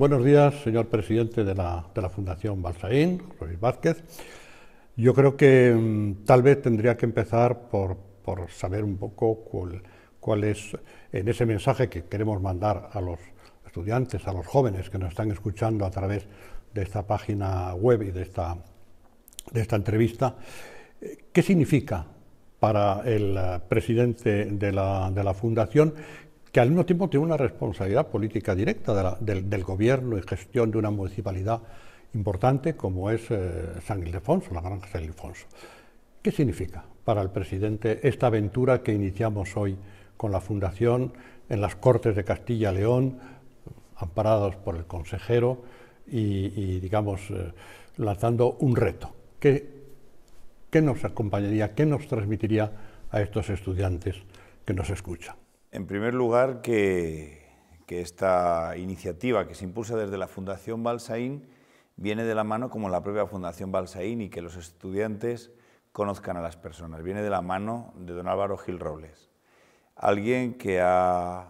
Buenos días, señor presidente de la, Fundación Balsaín, Luis Vázquez. Yo creo que mm, tal vez tendría que empezar por, saber un poco cuál, es, en ese mensaje que queremos mandar a los estudiantes, a los jóvenes que nos están escuchando a través de esta página web y de esta, entrevista, eh, ¿qué significa para el eh, presidente de la Fundación que al mismo tiempo tiene una responsabilidad política directa del, gobierno y gestión de una municipalidad importante como es eh, San Ildefonso, la granja San Ildefonso. ¿Qué significa para el presidente esta aventura que iniciamos hoy con la fundación en las Cortes de Castilla León, amparados por el consejero y, digamos, eh, lanzando un reto? ¿Qué nos acompañaría, qué nos transmitiría a estos estudiantes que nos escuchan? En primer lugar, que, esta iniciativa que se impulsa desde la Fundación Balsaín viene de la mano como la propia Fundación Balsaín y que los estudiantes conozcan a las personas. Viene de la mano de don Álvaro Gil Robles, alguien que ha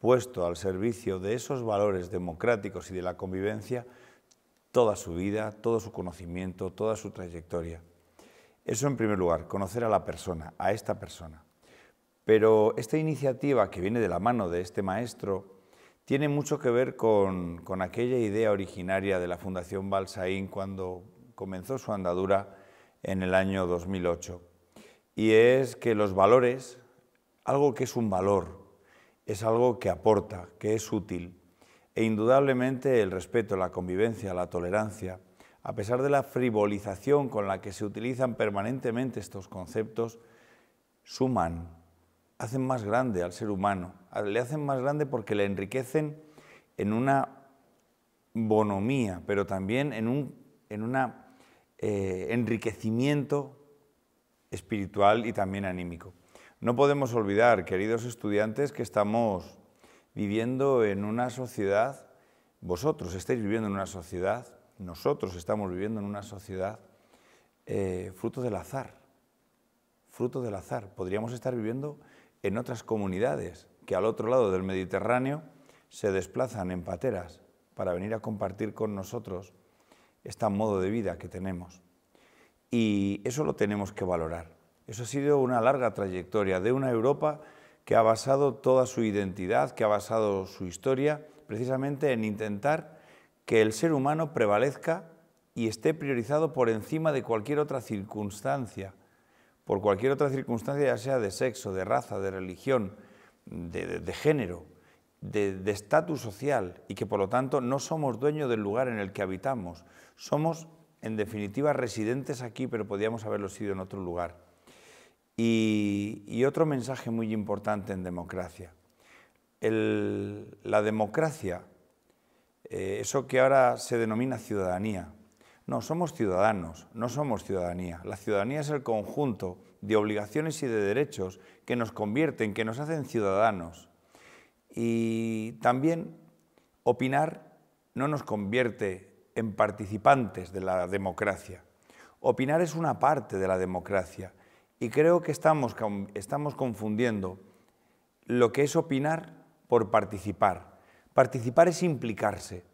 puesto al servicio de esos valores democráticos y de la convivencia toda su vida, todo su conocimiento, toda su trayectoria. Eso en primer lugar, conocer a la persona, a esta persona. Pero esta iniciativa que viene de la mano de este maestro tiene mucho que ver con, aquella idea originaria de la Fundación Balsaín cuando comenzó su andadura en el año 2008. Y es que los valores, algo que es un valor, es algo que aporta, que es útil. E indudablemente el respeto, la convivencia, la tolerancia, a pesar de la frivolización con la que se utilizan permanentemente estos conceptos, suman, hacen más grande al ser humano. Le hacen más grande porque le enriquecen en una bonomía, pero también en un eh, enriquecimiento espiritual y también anímico. No podemos olvidar, queridos estudiantes, que estamos viviendo en una sociedad, vosotros estáis viviendo en una sociedad, nosotros estamos viviendo en una sociedad eh, fruto del azar, fruto del azar. Podríamos estar viviendo en otras comunidades que al otro lado del Mediterráneo se desplazan en pateras para venir a compartir con nosotros este modo de vida que tenemos. Y eso lo tenemos que valorar. Eso ha sido una larga trayectoria de una Europa que ha basado toda su identidad, que ha basado su historia, precisamente en intentar que el ser humano prevalezca y esté priorizado por encima de cualquier otra circunstancia por cualquier otra circunstancia, ya sea de sexo, de raza, de religión, de, género, de estatus social, y que por lo tanto no somos dueños del lugar en el que habitamos. Somos, en definitiva, residentes aquí, pero podríamos haberlo sido en otro lugar. Y, otro mensaje muy importante en democracia. la democracia, eh, eso que ahora se denomina ciudadanía, no, somos ciudadanos, no somos ciudadanía. La ciudadanía es el conjunto de obligaciones y de derechos que nos convierten, que nos hacen ciudadanos. Y también opinar no nos convierte en participantes de la democracia. Opinar es una parte de la democracia y creo que estamos, estamos confundiendo lo que es opinar por participar. Participar es implicarse,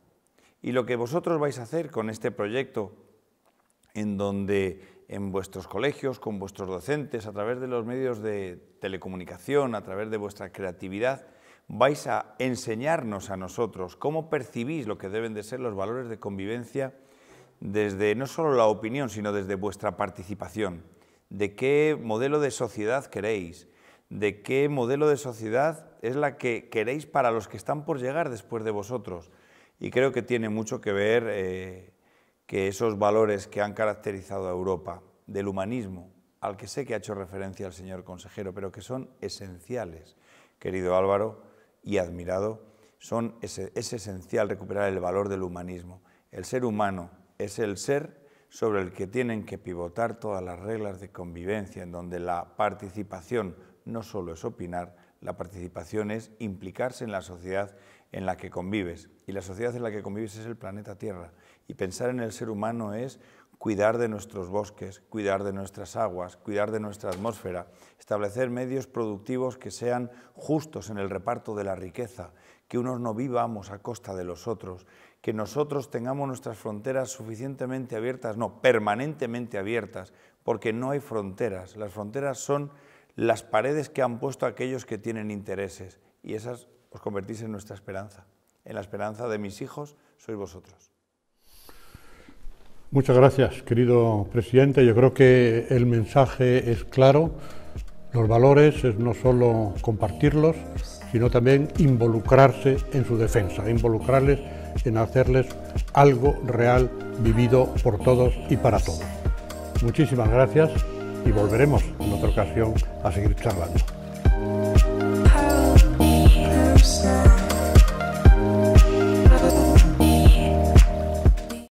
y lo que vosotros vais a hacer con este proyecto, en donde en vuestros colegios, con vuestros docentes, a través de los medios de telecomunicación, a través de vuestra creatividad, vais a enseñarnos a nosotros cómo percibís lo que deben de ser los valores de convivencia desde no solo la opinión, sino desde vuestra participación, de qué modelo de sociedad queréis, de qué modelo de sociedad es la que queréis para los que están por llegar después de vosotros, y creo que tiene mucho que ver eh, que esos valores que han caracterizado a Europa, del humanismo, al que sé que ha hecho referencia el señor consejero, pero que son esenciales, querido Álvaro y admirado, es esencial recuperar el valor del humanismo. El ser humano es el ser sobre el que tienen que pivotar todas las reglas de convivencia, en donde la participación no solo es opinar, la participación es implicarse en la sociedad en la que convives. Y la sociedad en la que convives es el planeta Tierra. Y pensar en el ser humano es cuidar de nuestros bosques, cuidar de nuestras aguas, cuidar de nuestra atmósfera, establecer medios productivos que sean justos en el reparto de la riqueza, que unos no vivamos a costa de los otros, que nosotros tengamos nuestras fronteras suficientemente abiertas, no, permanentemente abiertas, porque no hay fronteras. Las fronteras son las paredes que han puesto aquellos que tienen intereses. Y esas os convertís en nuestra esperanza. En la esperanza de mis hijos sois vosotros. Muchas gracias, querido presidente. Yo creo que el mensaje es claro. Los valores es no solo compartirlos, sino también involucrarse en su defensa, involucrarles en hacerles algo real, vivido por todos y para todos. Muchísimas gracias y volveremos en otra ocasión a seguir charlando.